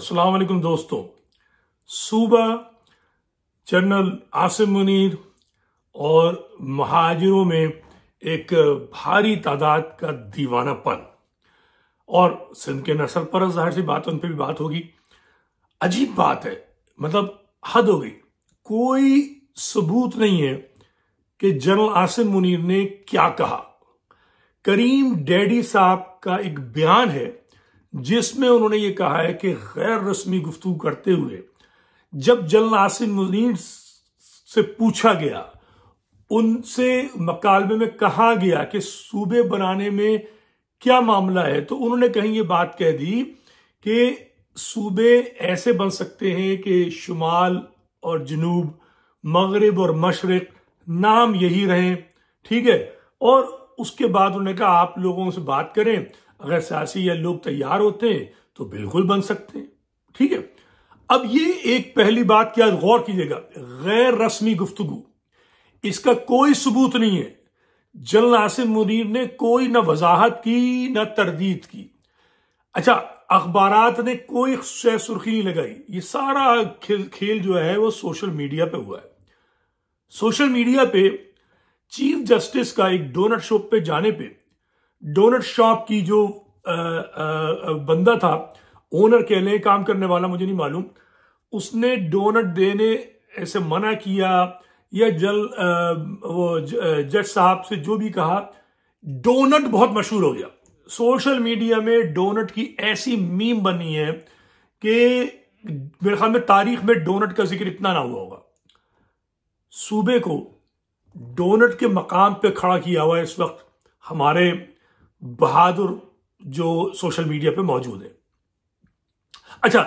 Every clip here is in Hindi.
अस्सलाम वालेकुम दोस्तों सूबा जनरल आसिम मुनीर और महाजरों में एक भारी तादाद का दीवानापन और सिंध के नसल पर जाहिर सी बात उन पर भी बात होगी अजीब बात है मतलब हद हो गई कोई सबूत नहीं है कि जनरल आसिम मुनीर ने क्या कहा करीम डैडी साहब का एक बयान है जिसमें उन्होंने ये कहा है कि गैर रस्मी गुफ्तु करते हुए जब आसिम मुनीर से पूछा गया उनसे मकालमे में कहा गया कि सूबे बनाने में क्या मामला है तो उन्होंने कहीं ये बात कह दी कि सूबे ऐसे बन सकते हैं कि शुमाल और जनूब मगरब और मशरक नाम यही रहें ठीक है और उसके बाद उन्होंने कहा आप लोगों से बात करें अगर सियासी या लोग तैयार होते हैं तो बिल्कुल बन सकते हैं ठीक है अब ये एक पहली बात की आज गौर कीजिएगा गैर रस्मी गुफ्तगु इसका कोई सबूत नहीं है जनरल नासिम मुनीर ने कोई ना वजाहत की ना तरदीद की अच्छा अखबार ने कोई शह सुर्खी नहीं लगाई ये सारा खेल खेल जो है वो सोशल मीडिया पे हुआ है सोशल मीडिया पे चीफ जस्टिस का एक डोनट शॉप पे जाने पे डोनट शॉप की जो आ, आ, बंदा था ओनर कह लें काम करने वाला मुझे नहीं मालूम उसने डोनट देने ऐसे मना किया या जल आ, वो जज साहब से जो भी कहा डोनट बहुत मशहूर हो गया सोशल मीडिया में डोनट की ऐसी मीम बनी है कि मेरे ख्याल में तारीख में डोनट का जिक्र इतना ना हुआ होगा सूबे को डोनट के मकाम पे खड़ा किया हुआ है इस वक्त हमारे बहादुर जो सोशल मीडिया पे मौजूद है अच्छा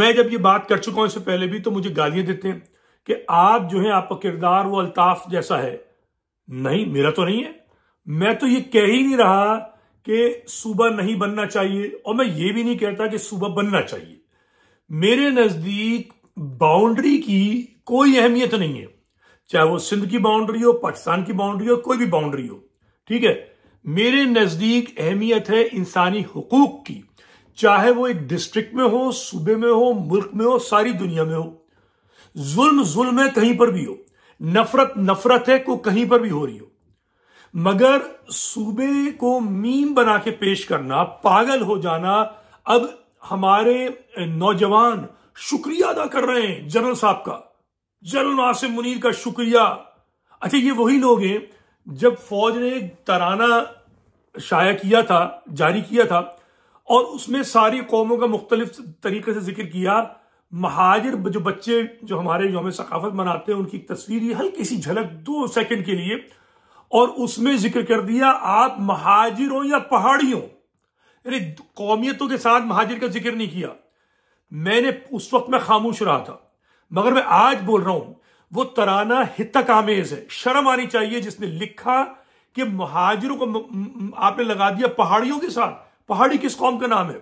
मैं जब ये बात कर चुका हूं इससे पहले भी तो मुझे गालियां देते हैं कि आप जो है आपका किरदार वो अल्ताफ जैसा है नहीं मेरा तो नहीं है मैं तो ये कह ही नहीं रहा कि सूबा नहीं बनना चाहिए और मैं ये भी नहीं कहता कि सुबह बनना चाहिए मेरे नजदीक बाउंड्री की कोई अहमियत नहीं है चाहे वो सिंध की बाउंड्री हो पाकिस्तान की बाउंड्री हो कोई भी बाउंड्री हो ठीक है मेरे नजदीक अहमियत है इंसानी हकूक की चाहे वो एक डिस्ट्रिक्ट में हो सूबे में हो मुल्क में हो सारी दुनिया में हो जुल्म जुल्म है कहीं पर भी हो नफरत नफरत है को कहीं पर भी हो रही हो मगर सूबे को मीम बना के पेश करना पागल हो जाना अब हमारे नौजवान शुक्रिया अदा कर रहे हैं जनरल साहब का जनरल आसिफ मुनीर का शुक्रिया अच्छा ये वही लोग हैं जब फौज ने एक तराना शाया किया था जारी किया था और उसमें सारी कौमों का मुख्तलिफ तरीके से जिक्र किया महाजिर जो बच्चे जो हमारे योम सकाफत मनाते हैं उनकी तस्वीर ही हल्की सी झलक दो सेकंड के लिए और उसमें जिक्र कर दिया आप महाजिर हो या पहाड़ी हो यानी कौमियतों के साथ महाजिर का जिक्र नहीं किया मैंने उस वक्त मैं खामोश रहा था मगर मैं आज बोल रहा हूं वो तराना हितक आमेज है शर्म आनी चाहिए जिसने लिखा कि महाजरों को आपने लगा दिया पहाड़ियों के साथ पहाड़ी किस कौम का नाम है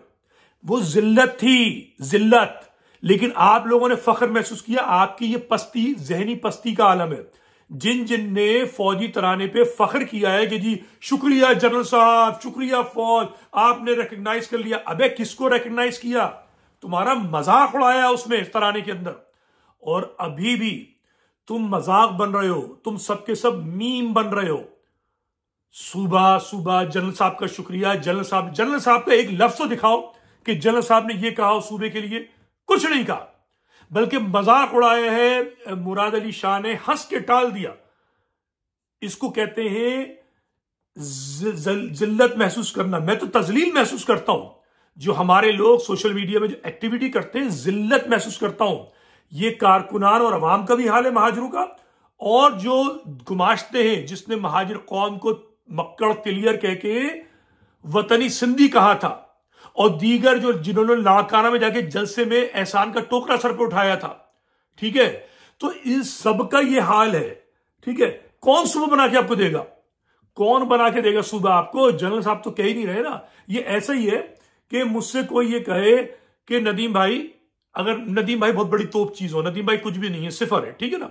वो जिल्लत थी जिल्लत लेकिन आप लोगों ने फख्र महसूस किया आपकी ये पस्ती जहनी पस्ती का आलम है जिन जिन ने फौजी तराने पे फख्र किया है कि जी शुक्रिया जनरल साहब शुक्रिया फौज आपने रिकग्नाइज कर लिया अबे किसको रिकग्नाइज किया तुम्हारा मजाक उड़ाया उसमें तराने के अंदर और अभी भी तुम मजाक बन रहे हो तुम सबके सब मीम बन रहे हो सुबह सुबह जनरल साहब का शुक्रिया जनरल साहब जनरल साहब का एक लफ्ज तो दिखाओ कि जनरल साहब ने यह कहा सूबे के लिए कुछ नहीं कहा बल्कि मजाक उड़ाया है मुराद अली शाह ने हंस के टाल दिया इसको कहते हैं जिल्लत महसूस करना मैं तो तजलील महसूस करता हूं जो हमारे लोग सोशल मीडिया में जो एक्टिविटी करते हैं जिल्लत महसूस करता हूं ये कारकुनान और अवाम का भी हाल है महाजरों का और जो गुमाश्ते हैं जिसने महाजर कौम को मक्कड़ तिलियर कह के वतनी सिंधी कहा था और दीगर जो जिन्होंने लाड़काना में जाके जलसे में एहसान का टोकरा सर पर उठाया था ठीक है तो इन सब का ये हाल है ठीक है कौन सुबह बना के आपको देगा कौन बना के देगा सुबह आपको जनरल साहब तो कह ही नहीं रहे ना ये ऐसा ही है कि मुझसे कोई ये कहे कि नदीम भाई अगर नदीम भाई बहुत बड़ी तोप चीज हो नदीम भाई कुछ भी नहीं है सिफर है ठीक है ना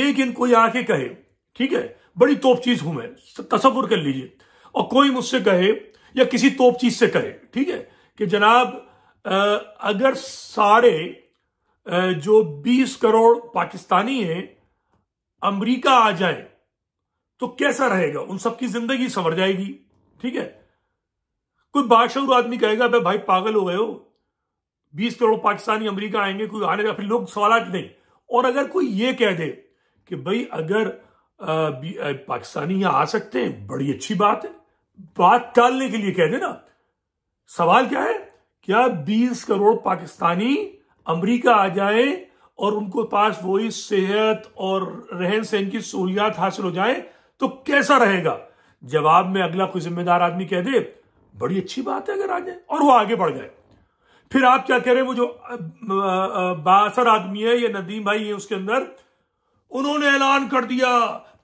लेकिन कोई आके कहे ठीक है बड़ी तोप चीज हूं मैं तस्वुर कर लीजिए और कोई मुझसे कहे या किसी तोप चीज से कहे ठीक है कि जनाब अगर साढ़े जो बीस करोड़ पाकिस्तानी हैं अमेरिका आ जाए तो कैसा रहेगा उन सबकी जिंदगी संवर जाएगी ठीक है कोई बादशाह आदमी कहेगा भाई पागल हो गए हो बीस करोड़ पाकिस्तानी अमेरिका आएंगे कोई आने का फिर लोग सवाल नहीं और अगर कोई ये कह दे कि भाई अगर पाकिस्तानी यहां आ सकते हैं बड़ी अच्छी बात है बात टालने के लिए कह देना सवाल क्या है क्या 20 करोड़ पाकिस्तानी अमेरिका आ जाए और उनको पास वही सेहत और रहन सहन की सहूलियात हासिल हो जाए तो कैसा रहेगा जवाब में अगला कोई जिम्मेदार आदमी कह दे बड़ी अच्छी बात है अगर आ जाए और वो आगे बढ़ जाए फिर आप क्या कह रहे हैं वो जो बासर आदमी है ये नदीम भाई है उसके अंदर उन्होंने ऐलान कर दिया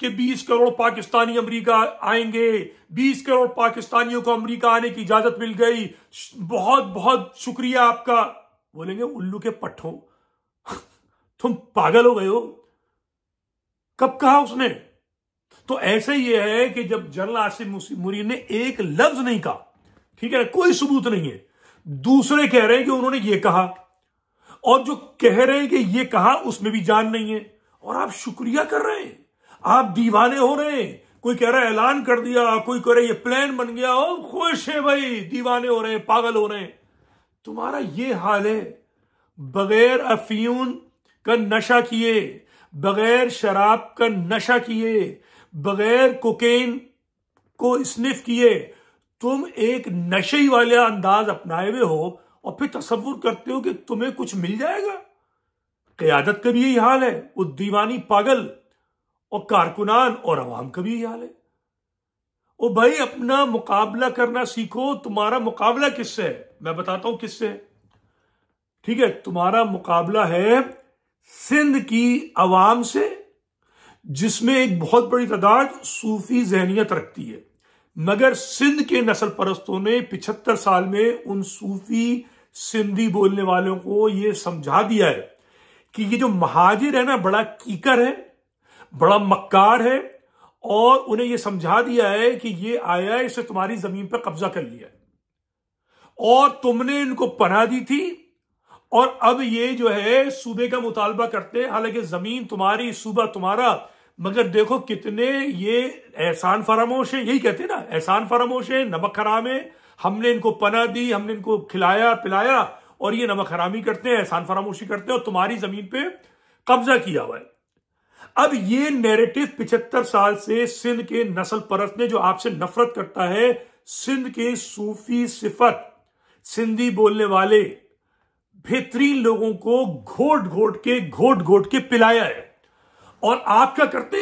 कि 20 करोड़ पाकिस्तानी अमेरिका आएंगे 20 करोड़ पाकिस्तानियों को अमेरिका आने की इजाजत मिल गई बहुत बहुत शुक्रिया आपका बोलेंगे उल्लू के पट्ठों तुम पागल हो गए हो कब कहा उसने तो ऐसे ही है कि जब जनरल आसिफ मुरीन ने एक लफ्ज नहीं कहा ठीक है कोई सबूत नहीं है दूसरे कह रहे हैं कि उन्होंने ये कहा और जो कह रहे हैं कि ये कहा उसमें भी जान नहीं है और आप शुक्रिया कर रहे हैं आप दीवाने हो रहे हैं कोई कह रहा है ऐलान कर दिया कोई कह रहा है ये प्लान बन गया ओ खुश है भाई दीवाने हो रहे हैं पागल हो रहे हैं तुम्हारा ये हाल है बगैर अफीयून का नशा किए बगैर शराब का नशा किए बगैर कोकेन को स्निफ किए तुम एक नशे वाले अंदाज अपनाए हुए हो और फिर तस्वुर करते हो कि तुम्हें कुछ मिल जाएगा क्यादत का भी यही हाल है उस दीवानी पागल और कारकुनान और आवाम का भी यही हाल है ओ भाई अपना मुकाबला करना सीखो तुम्हारा मुकाबला किससे है मैं बताता हूं किससे ठीक है तुम्हारा मुकाबला है सिंध की आवाम से जिसमें एक बहुत बड़ी तादाद सूफी जहनीत रखती है मगर सिंध के नस्ल परस्तों ने पिछहत्तर साल में उन सूफी सिंधी बोलने वालों को यह समझा दिया है कि ये जो महाजिर है ना बड़ा कीकर है बड़ा मक्कार है और उन्हें यह समझा दिया है कि ये आया है तुम्हारी जमीन पर कब्जा कर लिया और तुमने इनको पना दी थी और अब ये जो है सूबे का मुतालबा करते हैं हालांकि जमीन तुम्हारी सूबा तुम्हारा मगर देखो कितने ये एहसान फरामोश है यही कहते हैं ना एहसान फरामोश है नमक हराम है हमने इनको पना दी हमने इनको खिलाया पिलाया और ये नमक हरामी करते हैं एहसान फरामोशी करते हैं और तुम्हारी जमीन पे कब्जा किया हुआ है अब ये नैरेटिव पिछहत्तर साल से सिंध के नस्ल परत ने जो आपसे नफरत करता है सिंध के सूफी सिफत सिंधी बोलने वाले बेहतरीन लोगों को घोट घोट के घोट घोट के पिलाया है और आप क्या करते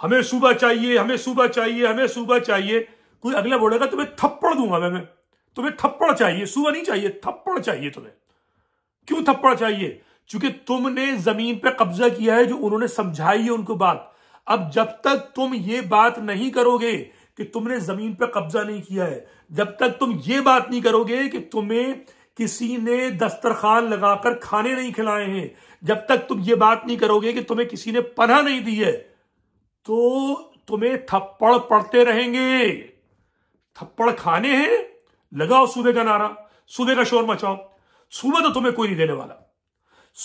हमें सुबह चाहिए हमें सुबह चाहिए हमें सुबह चाहिए कोई अगला बोलेगा तुम्हें थप्पड़ दूंगा मैं मैं तुम्हें थप्पड़ चाहिए सुबह नहीं चाहिए थप्पड़ चाहिए तुम्हें क्यों थप्पड़ चाहिए क्योंकि तुमने जमीन पर कब्जा किया है जो उन्होंने समझाई है उनको बात अब जब तक तुम ये बात नहीं करोगे कि तुमने जमीन पर कब्जा नहीं किया है जब तक तुम ये बात नहीं करोगे कि तुम्हें किसी ने दस्तरखान लगाकर खाने नहीं खिलाए हैं जब तक तुम ये बात नहीं करोगे कि तुम्हें किसी ने पना नहीं दी है तो तुम्हें थप्पड़ पड़ते रहेंगे थप्पड़ खाने हैं लगाओ सुबह का नारा सुबह का शोर मचाओ सुबह तो तुम्हें कोई नहीं देने वाला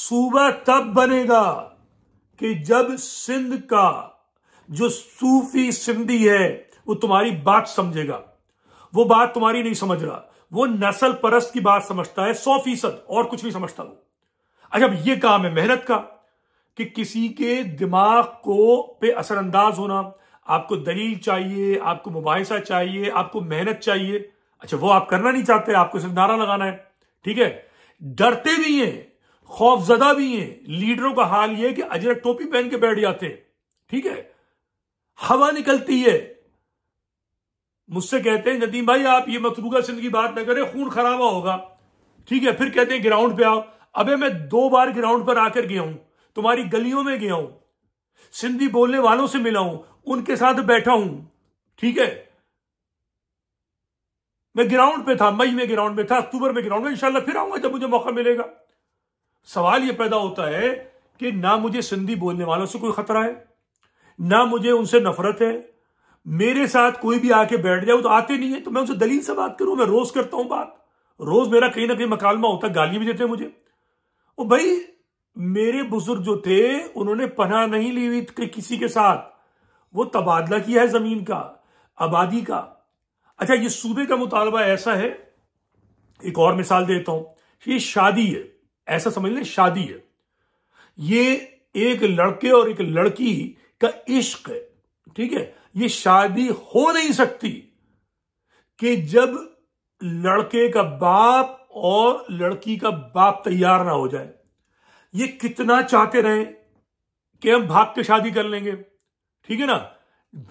सुबह तब बनेगा कि जब सिंध का जो सूफी सिंधी है वो तुम्हारी बात समझेगा वो बात तुम्हारी नहीं समझ रहा वो नस्ल परस्त की बात समझता है सौ फीसद और कुछ नहीं समझता वो अच्छा अब ये काम है मेहनत का कि किसी के दिमाग को पे असरअंदाज होना आपको दलील चाहिए आपको मुबासा चाहिए आपको मेहनत चाहिए अच्छा वो आप करना नहीं चाहते आपको सिर्फ नारा लगाना है ठीक है डरते भी हैं खौफजदा भी हैं लीडरों का हाल यह कि अजरक टोपी पहन के बैठ जाते हैं ठीक है हवा निकलती है मुझसे कहते हैं नदीम भाई आप ये मतलूगा सिंध की बात ना करें खून खराबा होगा ठीक है फिर कहते हैं ग्राउंड पे आओ अबे मैं दो बार ग्राउंड पर आकर गया हूं तुम्हारी गलियों में गया हूं सिंधी बोलने वालों से मिला हूं उनके साथ बैठा हूं ठीक है मैं ग्राउंड पे था मई में ग्राउंड में था अक्टूबर में ग्राउंड में इंशाला फिर आऊंगा जब मुझे मौका मिलेगा सवाल यह पैदा होता है कि ना मुझे सिंधी बोलने वालों से कोई खतरा है ना मुझे उनसे नफरत है मेरे साथ कोई भी आके बैठ जाए तो आते नहीं है तो मैं उनसे दलील से बात करूं मैं रोज करता हूं बात रोज मेरा कहीं ना कहीं मकालमा होता गाली भी देते मुझे और भाई मेरे बुजुर्ग जो थे उन्होंने पना नहीं ली हुई कि किसी के साथ वो तबादला किया है जमीन का आबादी का अच्छा ये सूबे का मुतालबा ऐसा है एक और मिसाल देता हूं ये शादी है ऐसा समझ लें शादी है ये एक लड़के और एक लड़की का इश्क है ठीक है ये शादी हो नहीं सकती कि जब लड़के का बाप और लड़की का बाप तैयार ना हो जाए ये कितना चाहते रहे कि हम भाग के शादी कर लेंगे ठीक है ना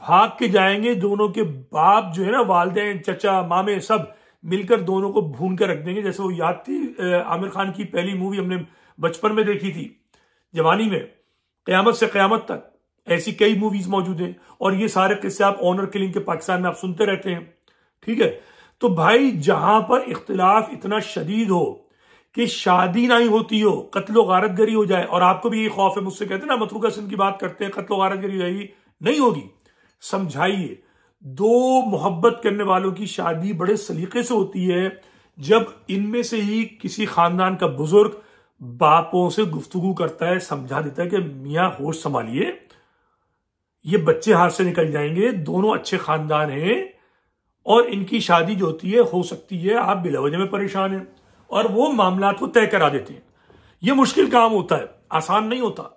भाग के जाएंगे दोनों के बाप जो है ना वालदेन चचा मामे सब मिलकर दोनों को भून कर रख देंगे जैसे वो याद थी आमिर खान की पहली मूवी हमने बचपन में देखी थी जवानी में कयामत से कयामत तक ऐसी कई मूवीज मौजूद हैं और ये सारे किस्से आप ऑनर किलिंग के पाकिस्तान में आप सुनते रहते हैं ठीक है तो भाई जहां पर इख्तलाफ इतना शदीद हो कि शादी ना ही होती हो कत्लो गारत गरी हो जाए और आपको भी ये खौफ है मुझसे कहते हैं ना मतरूका सिंह की बात करते हैं कत्लो गारत गरी जाएगी नहीं होगी समझाइए दो मोहब्बत करने वालों की शादी बड़े सलीके से होती है जब इनमें से ही किसी खानदान का बुजुर्ग बापों से गुफ्तगु करता है समझा देता है कि मियाँ होश संभालिए ये बच्चे हाथ से निकल जाएंगे दोनों अच्छे खानदान हैं और इनकी शादी जो होती है हो सकती है आप बिलावजह में परेशान हैं और वो मामला को तय करा देते हैं ये मुश्किल काम होता है आसान नहीं होता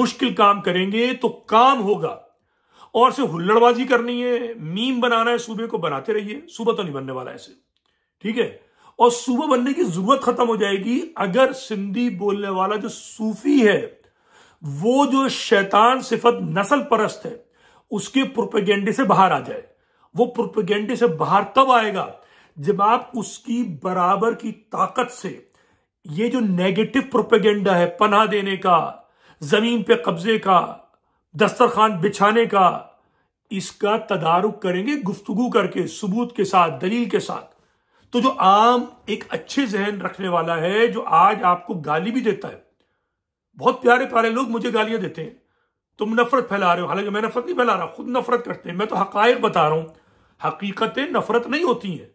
मुश्किल काम करेंगे तो काम होगा और से हुल्लड़बाजी करनी है मीम बनाना है सूबे को बनाते रहिए सुबह तो नहीं बनने वाला ऐसे ठीक है और सुबह बनने की जरूरत खत्म हो जाएगी अगर सिंधी बोलने वाला जो सूफी है वो जो शैतान सिफत नस्ल परस्त है उसके प्रोपेगेंडे से बाहर आ जाए वो प्रोपेगेंडे से बाहर तब आएगा जब आप उसकी बराबर की ताकत से ये जो नेगेटिव प्रोपेगेंडा है पनाह देने का जमीन पे कब्जे का दस्तरखान बिछाने का इसका तदारुक करेंगे गुफ्तगु करके सबूत के साथ दलील के साथ तो जो आम एक अच्छे जहन रखने वाला है जो आज आपको गाली भी देता है बहुत प्यारे प्यारे लोग मुझे गालियां देते हैं तुम नफरत फैला रहे हो हालांकि मैं नफरत नहीं फैला रहा खुद नफरत करते हैं मैं तो हकायक बता रहा हूं हकीकतें नफरत नहीं होती हैं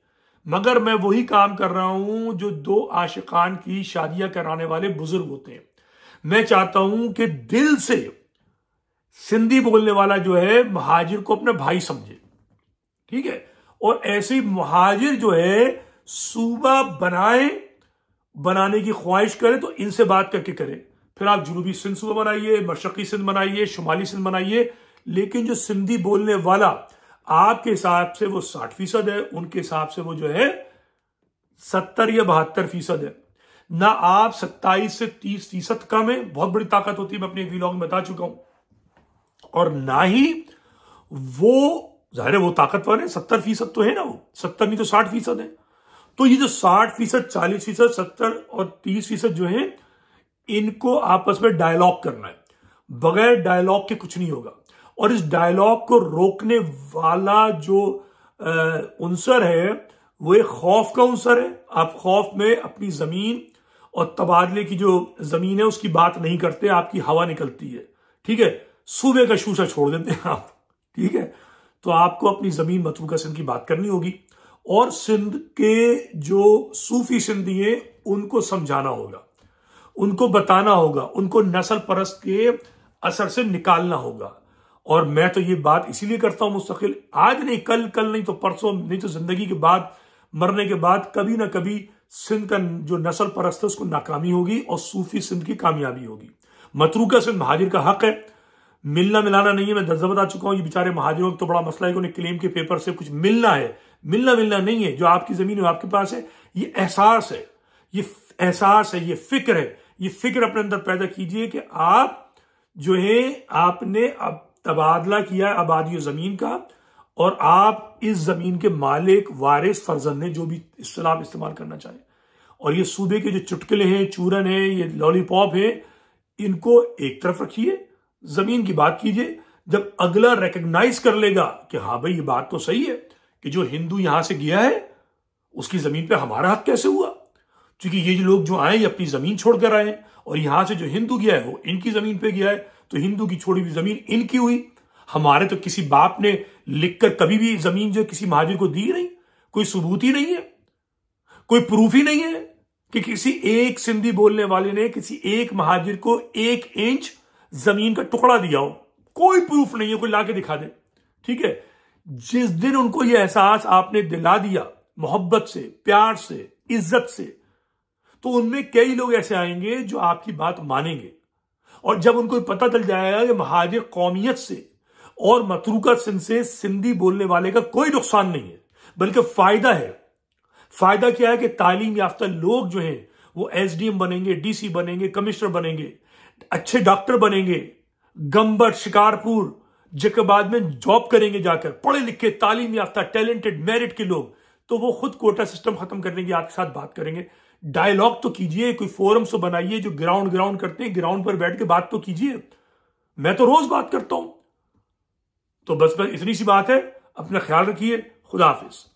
मगर मैं वही काम कर रहा हूं जो दो आशिकान की शादियां कराने वाले बुजुर्ग होते हैं मैं चाहता हूं कि दिल से सिंधी बोलने वाला जो है महाजिर को अपना भाई समझे ठीक है और ऐसे महाजिर जो है सूबा बनाए बनाने की ख्वाहिश करे तो इनसे बात करके करें फिर आप जुनूबी सिंध सूबा बनाइए मशरकी सिंध बनाइए शुमाली सिंध बनाइए लेकिन जो सिंधी बोलने वाला आपके हिसाब से वो साठ फीसद है उनके हिसाब से वो जो है सत्तर या बहत्तर फीसद है ना आप सत्ताईस से तीस फीसद कम है बहुत बड़ी ताकत होती है मैं अपने वीलॉग में बता चुका हूं और ना ही वो जाहिर है वो ताकतवर है सत्तर फीसद तो है ना वो सत्तर नहीं तो साठ फीसद है तो ये जो साठ फीसद चालीस फीसद सत्तर और तीस फीसद जो है इनको आपस में डायलॉग करना है बगैर डायलॉग के कुछ नहीं होगा और इस डायलॉग को रोकने वाला जो अंसर है वो एक खौफ का अंसर है आप खौफ में अपनी जमीन और तबादले की जो जमीन है उसकी बात नहीं करते आपकी हवा निकलती है ठीक है सूबे का शूशा छोड़ देते हैं आप ठीक है तो आपको अपनी जमीन मतरूका सिंध की बात करनी होगी और सिंध के जो सूफी सिंधी हैं उनको समझाना होगा उनको बताना होगा उनको नस्ल परस्त के असर से निकालना होगा और मैं तो ये बात इसीलिए करता हूं मुस्तकिल आज नहीं कल कल नहीं तो परसों नहीं तो जिंदगी के बाद मरने के बाद कभी ना कभी सिंध का जो नस्ल परस्त है उसको नाकामी होगी और सूफी सिंध की कामयाबी होगी मतरूका सिंध महाजिर का हक है मिलना मिलाना नहीं है मैं दर्जा बता चुका हूं ये बेचारे महाजिरों का तो बड़ा मसला है कि उन्हें क्लेम के पेपर से कुछ मिलना है मिलना मिलना नहीं है जो आपकी जमीन है आपके पास है ये एहसास है ये एहसास है ये फिक्र है ये फिक्र अपने अंदर पैदा कीजिए कि आप जो है आपने अब तबादला किया है आबादी ज़मीन का और आप इस ज़मीन के मालिक वारिस फर्जंद जो भी इसलाब इस्तेमाल करना चाहें और ये सूबे के जो चुटकले हैं चूरन है ये लॉलीपॉप है इनको एक तरफ रखिए ज़मीन की बात कीजिए जब अगला रिकग्नाइज कर लेगा कि हाँ भाई ये बात तो सही है कि जो हिंदू यहां से गया है उसकी ज़मीन पे हमारा हक कैसे हुआ क्योंकि ये लोग जो आए ये अपनी जमीन छोड़कर आए और यहां से जो हिंदू गया है वो इनकी जमीन पे गया है तो हिंदू की छोड़ी हुई जमीन इनकी हुई हमारे तो किसी बाप ने लिखकर कभी भी जमीन जो किसी महाजिर को दी नहीं कोई सबूत ही नहीं है कोई प्रूफ ही नहीं है कि किसी एक सिंधी बोलने वाले ने किसी एक महाजिर को एक इंच जमीन का टुकड़ा दिया हो कोई प्रूफ नहीं है कोई लाके दिखा दे ठीक है जिस दिन उनको यह एहसास आपने दिला दिया मोहब्बत से प्यार से इज्जत से तो उनमें कई लोग ऐसे आएंगे जो आपकी बात मानेंगे और जब उनको पता चल जाएगा कि महाज कौमियत से और मतरूका सिंह से सिंधी बोलने वाले का कोई नुकसान नहीं है बल्कि फायदा है फायदा क्या है कि तालीम याफ्ता लोग जो हैं वो एसडीएम बनेंगे डीसी बनेंगे कमिश्नर बनेंगे अच्छे डॉक्टर बनेंगे गंबर शिकारपुर बाद में जॉब करेंगे जाकर पढ़े लिखे तालीम याफ्ता टैलेंटेड मेरिट के लोग तो वो खुद कोटा सिस्टम खत्म करने की आपके साथ बात करेंगे डायलॉग तो कीजिए कोई फोरम्स तो बनाइए जो ग्राउंड ग्राउंड करते हैं ग्राउंड पर बैठ के बात तो कीजिए मैं तो रोज बात करता हूं तो बस बस इतनी सी बात है अपना ख्याल रखिए खुदा हाफिज़